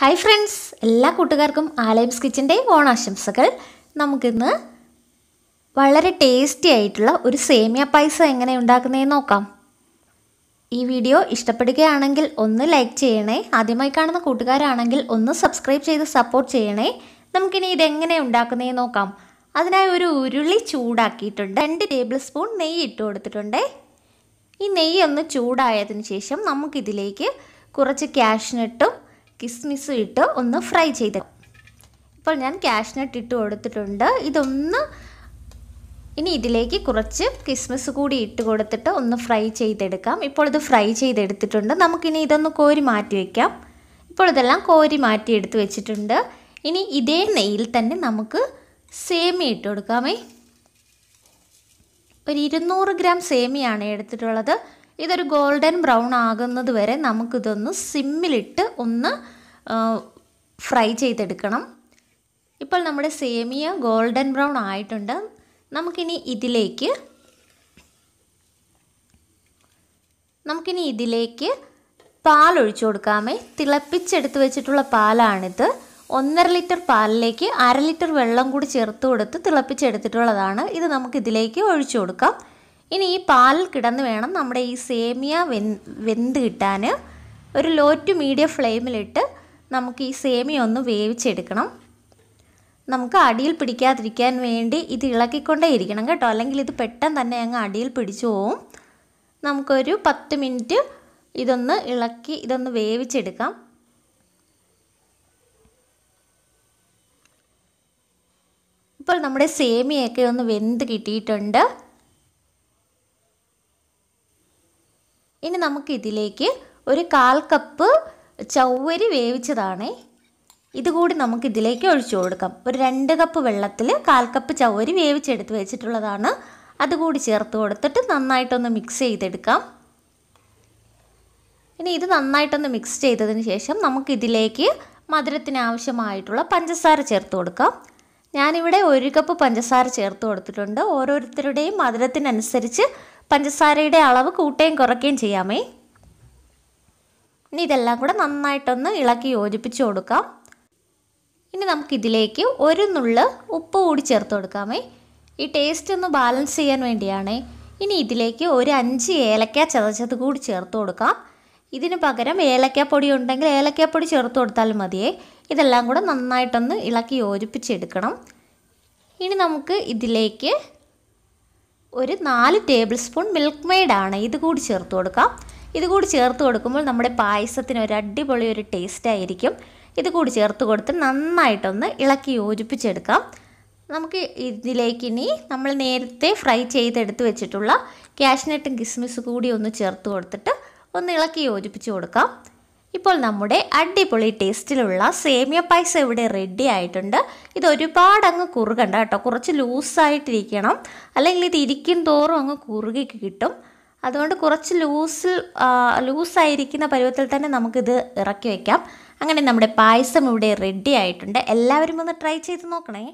hi friends എല്ലാ കൂട്ടുകാർക്കും ആലയബ്സ് കിച്ചൻ്റെ ഓണാശംസകൾ നമുക്കിന്ന് വളരെ ടേസ്റ്റി ആയിട്ടുള്ള ഒരു സേമിയ പായസം എങ്ങനെ ഉണ്ടാക്കുന്നതെന്ന് നോക്കാം ഈ വീഡിയോ ഇഷ്ടപ്പെടുകയാണെങ്കിൽ ഒന്ന് ലൈക്ക് ചെയ്യണേ ആദ്യമായി കാണുന്ന കൂട്ടുകാരാണെങ്കിൽ ഒന്ന് സബ്സ്ക്രൈബ് ചെയ്ത് സപ്പോർട്ട് ചെയ്യണേ നമുക്കിനി ഇതെങ്ങനെ ഉണ്ടാക്കുന്നതെന്ന് നോക്കാം അതിനായി ഒരു ഉരുളി ചൂടാക്കിയിട്ടുണ്ട് രണ്ട് ടേബിൾ സ്പൂൺ നെയ്യ് ഇട്ട് കൊടുത്തിട്ടുണ്ട് ഈ നെയ്യ് ഒന്ന് ചൂടായതിനു ശേഷം നമുക്കിതിലേക്ക് കുറച്ച് ക്യാഷ്നട്ടും കിസ്മിസ് ഇട്ട് ഒന്ന് ഫ്രൈ ചെയ്ത് ഇപ്പോൾ ഞാൻ കാഷ്നട്ട് ഇട്ട് കൊടുത്തിട്ടുണ്ട് ഇതൊന്ന് ഇനി ഇതിലേക്ക് കുറച്ച് കിസ്മിസ് കൂടി ഇട്ട് കൊടുത്തിട്ട് ഒന്ന് ഫ്രൈ ചെയ്തെടുക്കാം ഇപ്പോൾ ഇത് ഫ്രൈ ചെയ്തെടുത്തിട്ടുണ്ട് നമുക്കിനി ഇതൊന്ന് കോരി മാറ്റി വയ്ക്കാം ഇപ്പോൾ ഇതെല്ലാം കോരി മാറ്റി എടുത്ത് വെച്ചിട്ടുണ്ട് ഇനി ഇതേ നെയ്യിൽ തന്നെ നമുക്ക് സേമി ഇട്ട് കൊടുക്കാമേ ഒരു ഇരുന്നൂറ് ഗ്രാം സേമിയാണ് എടുത്തിട്ടുള്ളത് ഇതൊരു ഗോൾഡൻ ബ്രൗൺ ആകുന്നത് വരെ നമുക്കിതൊന്ന് സിമ്മിലിട്ട് ഒന്ന് ഫ്രൈ ചെയ്തെടുക്കണം ഇപ്പോൾ നമ്മുടെ സേമിയ ഗോൾഡൻ ബ്രൗൺ ആയിട്ടുണ്ട് നമുക്കിനി ഇതിലേക്ക് നമുക്കിനി ഇതിലേക്ക് പാൽ ഒഴിച്ചു കൊടുക്കാമേ തിളപ്പിച്ചെടുത്ത് വെച്ചിട്ടുള്ള പാലാണിത് ഒന്നര ലിറ്റർ പാലിലേക്ക് അര ലിറ്റർ വെള്ളം കൂടി ചേർത്ത് കൊടുത്ത് തിളപ്പിച്ചെടുത്തിട്ടുള്ളതാണ് ഇത് നമുക്കിതിലേക്ക് ഒഴിച്ചു കൊടുക്കാം ഇനി ഈ പാലിൽ കിടന്ന് വേണം നമ്മുടെ ഈ സേമിയ വെന്ത് കിട്ടാൻ ഒരു ലോ ടു മീഡിയം ഫ്ലെയിമിലിട്ട് നമുക്ക് ഈ സേമിയ ഒന്ന് വേവിച്ചെടുക്കണം നമുക്ക് അടിയിൽ പിടിക്കാതിരിക്കാൻ വേണ്ടി ഇത് ഇളക്കിക്കൊണ്ടേ ഇരിക്കണം കേട്ടോ അല്ലെങ്കിൽ ഇത് പെട്ടെന്ന് തന്നെ അങ്ങ് അടിയിൽ പിടിച്ചു പോവും നമുക്കൊരു പത്ത് മിനിറ്റ് ഇതൊന്ന് ഇളക്കി ഇതൊന്ന് വേവിച്ചെടുക്കാം ഇപ്പോൾ നമ്മുടെ സേമിയൊക്കെ ഒന്ന് വെന്ത് കിട്ടിയിട്ടുണ്ട് ഇനി നമുക്ക് ഇതിലേക്ക് ഒരു കാൽ കപ്പ് ചവ്വരി വേവിച്ചതാണേ ഇതുകൂടി നമുക്ക് ഇതിലേക്ക് ഒഴിച്ചു കൊടുക്കാം ഒരു രണ്ട് കപ്പ് വെള്ളത്തിൽ കാൽ കപ്പ് ചവ്വരി വേവിച്ചെടുത്ത് വെച്ചിട്ടുള്ളതാണ് അതുകൂടി ചേർത്ത് കൊടുത്തിട്ട് നന്നായിട്ടൊന്ന് മിക്സ് ചെയ്തെടുക്കാം ഇനി ഇത് നന്നായിട്ടൊന്ന് മിക്സ് ചെയ്തതിന് ശേഷം നമുക്ക് ഇതിലേക്ക് മധുരത്തിന് ആവശ്യമായിട്ടുള്ള പഞ്ചസാര ചേർത്ത് കൊടുക്കാം ഞാനിവിടെ ഒരു കപ്പ് പഞ്ചസാര ചേർത്ത് കൊടുത്തിട്ടുണ്ട് ഓരോരുത്തരുടെയും മധുരത്തിനനുസരിച്ച് പഞ്ചസാരയുടെ അളവ് കൂട്ടുകയും കുറയ്ക്കുകയും ചെയ്യാമേ ഇനി ഇതെല്ലാം കൂടെ നന്നായിട്ടൊന്ന് ഇളക്കി യോജിപ്പിച്ച് കൊടുക്കാം ഇനി നമുക്കിതിലേക്ക് ഒരു നുള്ള് ഉപ്പ് കൂടി ചേർത്ത് കൊടുക്കാമേ ഈ ടേസ്റ്റ് ഒന്ന് ബാലൻസ് ചെയ്യാൻ വേണ്ടിയാണേ ഇനി ഇതിലേക്ക് ഒരു അഞ്ച് ഏലക്ക ചതച്ചത് കൂടി ചേർത്ത് കൊടുക്കാം ഇതിന് പകരം ഏലക്കപ്പൊടി ഉണ്ടെങ്കിൽ ഏലക്കപ്പൊടി ചേർത്ത് കൊടുത്താൽ മതിയേ ഇതെല്ലാം കൂടെ നന്നായിട്ടൊന്ന് ഇളക്കി യോജിപ്പിച്ചെടുക്കണം ഇനി നമുക്ക് ഇതിലേക്ക് ഒരു നാല് ടേബിൾ സ്പൂൺ മിൽക്ക് മെയ്ഡാണ് ഇത് കൂടി ചേർത്ത് കൊടുക്കാം ഇത് കൂടി ചേർത്ത് കൊടുക്കുമ്പോൾ നമ്മുടെ പായസത്തിന് ഒരു അടിപൊളി ഒരു ടേസ്റ്റ് ആയിരിക്കും ഇത് കൂടി ചേർത്ത് കൊടുത്ത് നന്നായിട്ടൊന്ന് ഇളക്കി യോജിപ്പിച്ചെടുക്കാം നമുക്ക് ഇതിലേക്ക് ഇനി നമ്മൾ നേരത്തെ ഫ്രൈ ചെയ്തെടുത്ത് വെച്ചിട്ടുള്ള ക്യാഷ്നട്ടും കിസ്മിസ് കൂടി ഒന്ന് ചേർത്ത് കൊടുത്തിട്ട് ഒന്ന് ഇളക്കി യോജിപ്പിച്ച് കൊടുക്കാം ഇപ്പോൾ നമ്മുടെ അടിപൊളി ടേസ്റ്റിലുള്ള സേമിയ പായസം ഇവിടെ റെഡി ആയിട്ടുണ്ട് ഇത് ഒരുപാട് അങ്ങ് കുറുകണ്ട കേട്ടോ കുറച്ച് ലൂസായിട്ടിരിക്കണം അല്ലെങ്കിൽ ഇത് ഇരിക്കും തോറും അങ്ങ് കുറുകി കിട്ടും അതുകൊണ്ട് കുറച്ച് ലൂസിൽ ലൂസായിരിക്കുന്ന പരുവത്തിൽ തന്നെ നമുക്കിത് ഇറക്കി വയ്ക്കാം അങ്ങനെ നമ്മുടെ പായസം ഇവിടെ റെഡി ആയിട്ടുണ്ട് എല്ലാവരും ഒന്ന് ട്രൈ ചെയ്ത് നോക്കണേ